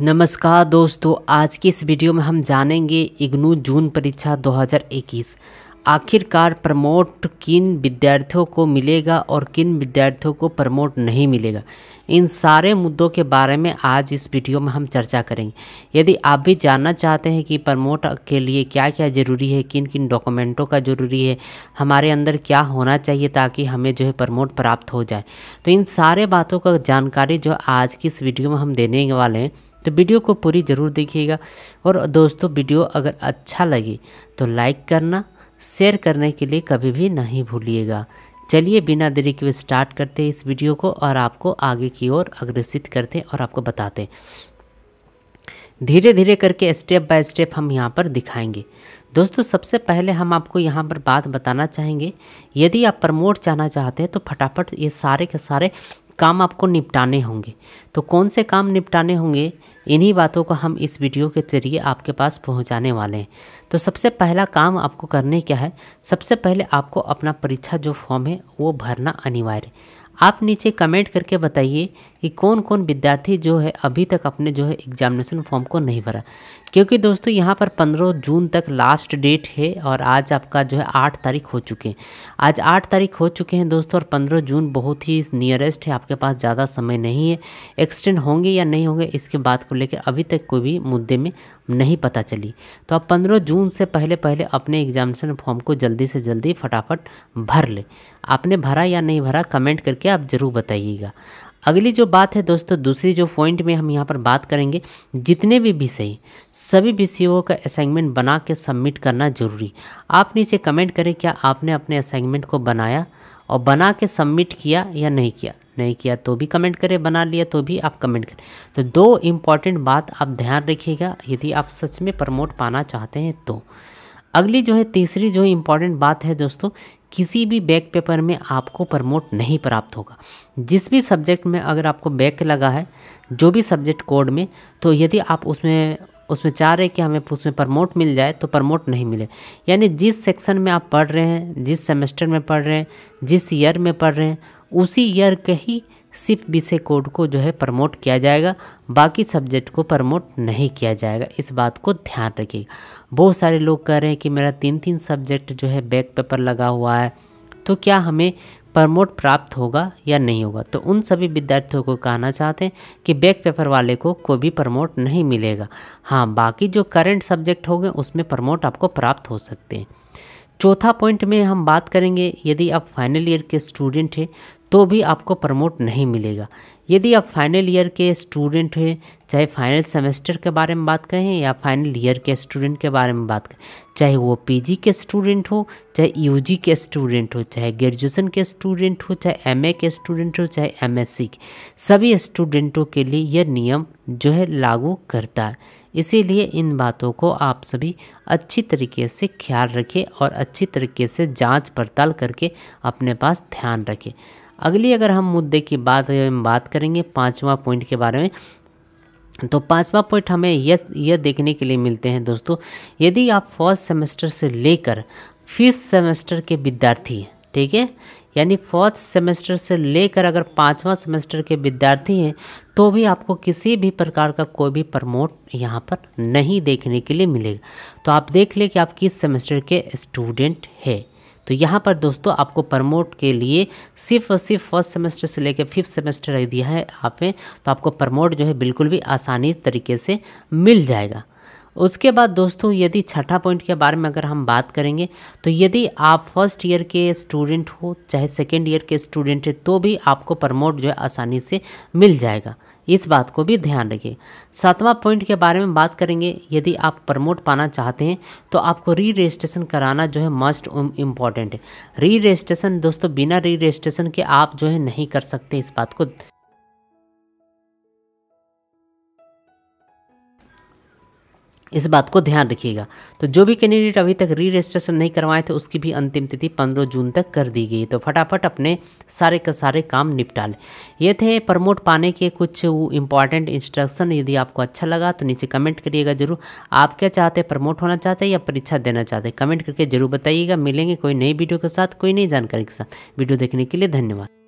नमस्कार दोस्तों आज की इस वीडियो में हम जानेंगे इग्नू जून परीक्षा 2021 आखिरकार प्रमोट किन विद्यार्थियों को मिलेगा और किन विद्यार्थियों को प्रमोट नहीं मिलेगा इन सारे मुद्दों के बारे में आज इस वीडियो में हम चर्चा करेंगे यदि आप भी जानना चाहते हैं कि प्रमोट के लिए क्या क्या ज़रूरी है किन किन डॉक्यूमेंटों का ज़रूरी है हमारे अंदर क्या होना चाहिए ताकि हमें जो है प्रमोट प्राप्त हो जाए तो इन सारे बातों का जानकारी जो आज की इस वीडियो में हम देने वाले हैं तो वीडियो को पूरी ज़रूर देखिएगा और दोस्तों वीडियो अगर अच्छा लगे तो लाइक करना शेयर करने के लिए कभी भी नहीं भूलिएगा चलिए बिना देरी के स्टार्ट करते हैं इस वीडियो को और आपको आगे की ओर अग्रसित करते हैं और आपको बताते हैं धीरे धीरे करके स्टेप बाय स्टेप हम यहाँ पर दिखाएंगे दोस्तों सबसे पहले हम आपको यहाँ पर बात बताना चाहेंगे यदि आप प्रमोट चाहना चाहते हैं तो फटाफट ये सारे के सारे काम आपको निपटाने होंगे तो कौन से काम निपटाने होंगे इन्हीं बातों को हम इस वीडियो के ज़रिए आपके पास पहुंचाने वाले हैं तो सबसे पहला काम आपको करने क्या है सबसे पहले आपको अपना परीक्षा जो फॉर्म है वो भरना अनिवार्य आप नीचे कमेंट करके बताइए कि कौन कौन विद्यार्थी जो है अभी तक अपने जो है एग्जामिनेशन फॉर्म को नहीं भरा क्योंकि दोस्तों यहाँ पर 15 जून तक लास्ट डेट है और आज आपका जो है 8 तारीख हो चुके हैं आज 8 तारीख हो चुके हैं दोस्तों और 15 जून बहुत ही नियरेस्ट है आपके पास ज़्यादा समय नहीं है एक्सटेंड होंगे या नहीं होंगे इसके बाद को लेकर अभी तक कोई भी मुद्दे में नहीं पता चली तो आप पंद्रह जून से पहले पहले अपने एग्जामिनेशन फॉर्म को जल्दी से जल्दी फटाफट भर लें आपने भरा या नहीं भरा कमेंट करके आप ज़रूर बताइएगा अगली जो बात है दोस्तों दूसरी जो पॉइंट में हम यहाँ पर बात करेंगे जितने भी विषय सभी विषयों का असाइनमेंट बना के सबमिट करना जरूरी आप नीचे कमेंट करें क्या आपने अपने असाइनमेंट को बनाया और बना के सबमिट किया या नहीं किया नहीं किया तो भी कमेंट करें बना लिया तो भी आप कमेंट करें तो दो इम्पॉर्टेंट बात आप ध्यान रखिएगा यदि आप सच में प्रमोट पाना चाहते हैं तो अगली जो है तीसरी जो इम्पॉर्टेंट बात है दोस्तों किसी भी बैक पेपर में आपको प्रमोट नहीं प्राप्त होगा जिस भी सब्जेक्ट में अगर आपको बैक लगा है जो भी सब्जेक्ट कोड में तो यदि आप उसमें उसमें चाह रहे कि हमें उसमें प्रमोट मिल जाए तो प्रमोट नहीं मिले यानी जिस सेक्शन में आप पढ़ रहे हैं जिस सेमेस्टर में पढ़ रहे हैं जिस ईयर में पढ़ रहे हैं उसी ईयर के ही सिर्फ विषय कोड को जो है प्रमोट किया जाएगा बाकी सब्जेक्ट को प्रमोट नहीं किया जाएगा इस बात को ध्यान रखिएगा बहुत सारे लोग कह रहे हैं कि मेरा तीन तीन सब्जेक्ट जो है बैक पेपर लगा हुआ है तो क्या हमें प्रमोट प्राप्त होगा या नहीं होगा तो उन सभी विद्यार्थियों को कहना चाहते हैं कि बैक पेपर वाले को कोई भी प्रमोट नहीं मिलेगा हाँ बाकी जो करेंट सब्जेक्ट होंगे उसमें प्रमोट आपको प्राप्त हो सकते हैं चौथा पॉइंट में हम बात करेंगे यदि आप फाइनल ईयर के स्टूडेंट हैं तो भी आपको प्रमोट नहीं मिलेगा यदि आप फाइनल ईयर के स्टूडेंट हैं चाहे फाइनल सेमेस्टर के बारे में बात करें या फाइनल ईयर के स्टूडेंट के बारे में बात करें चाहे वो पीजी के स्टूडेंट हो चाहे यूजी के स्टूडेंट हो चाहे ग्रेजुएशन के स्टूडेंट हो चाहे एमए के स्टूडेंट हो चाहे एमएससी के सभी स्टूडेंटों के लिए यह नियम जो है लागू करता है इसीलिए इन बातों को आप सभी अच्छी तरीके से ख्याल रखें और अच्छी तरीके से जाँच पड़ताल करके अपने पास ध्यान रखें अगली अगर हम मुद्दे की बात बात करेंगे पाँचवा पॉइंट के बारे में तो पांचवा पॉइंट हमें यह यह देखने के लिए मिलते हैं दोस्तों यदि आप फर्स्ट सेमेस्टर से लेकर फिफ्थ सेमेस्टर के विद्यार्थी ठीक है यानी फोर्थ सेमेस्टर से लेकर अगर पाँचवा सेमेस्टर के विद्यार्थी हैं तो भी आपको किसी भी प्रकार का कोई भी प्रमोट यहाँ पर नहीं देखने के लिए मिलेगा तो आप देख लें कि आप किस सेमेस्टर के स्टूडेंट हैं तो यहाँ पर दोस्तों आपको प्रमोट के लिए सिर्फ और सिर्फ फर्स्ट सेमेस्टर से लेकर फिफ्थ सेमेस्टर रख दिया है यहाँ पे तो आपको प्रमोट जो है बिल्कुल भी आसानी तरीके से मिल जाएगा उसके बाद दोस्तों यदि छठा पॉइंट के बारे में अगर हम बात करेंगे तो यदि आप फर्स्ट ईयर के स्टूडेंट हो चाहे सेकेंड ईयर के स्टूडेंट हैं तो भी आपको प्रमोट जो है आसानी से मिल जाएगा इस बात को भी ध्यान रखिए सातवां पॉइंट के बारे में बात करेंगे यदि आप प्रमोट पाना चाहते हैं तो आपको री रजिस्ट्रेशन कराना जो है मस्ट इम्पॉर्टेंट है री रजिस्ट्रेशन दोस्तों बिना री रजिस्ट्रेशन के आप जो है नहीं कर सकते इस बात को इस बात को ध्यान रखिएगा तो जो भी कैंडिडेट अभी तक री रजिस्ट्रेशन नहीं करवाए थे उसकी भी अंतिम तिथि 15 जून तक कर दी गई तो फटाफट अपने सारे के सारे काम निपटा लें ये थे प्रमोट पाने के कुछ इंपॉर्टेंट इंस्ट्रक्शन यदि आपको अच्छा लगा तो नीचे कमेंट करिएगा जरूर आप क्या चाहते हैं प्रमोट होना चाहते हैं या परीक्षा देना चाहते हैं कमेंट करके जरूर बताइएगा मिलेंगे कोई नई वीडियो के साथ कोई नई जानकारी के साथ वीडियो देखने के लिए धन्यवाद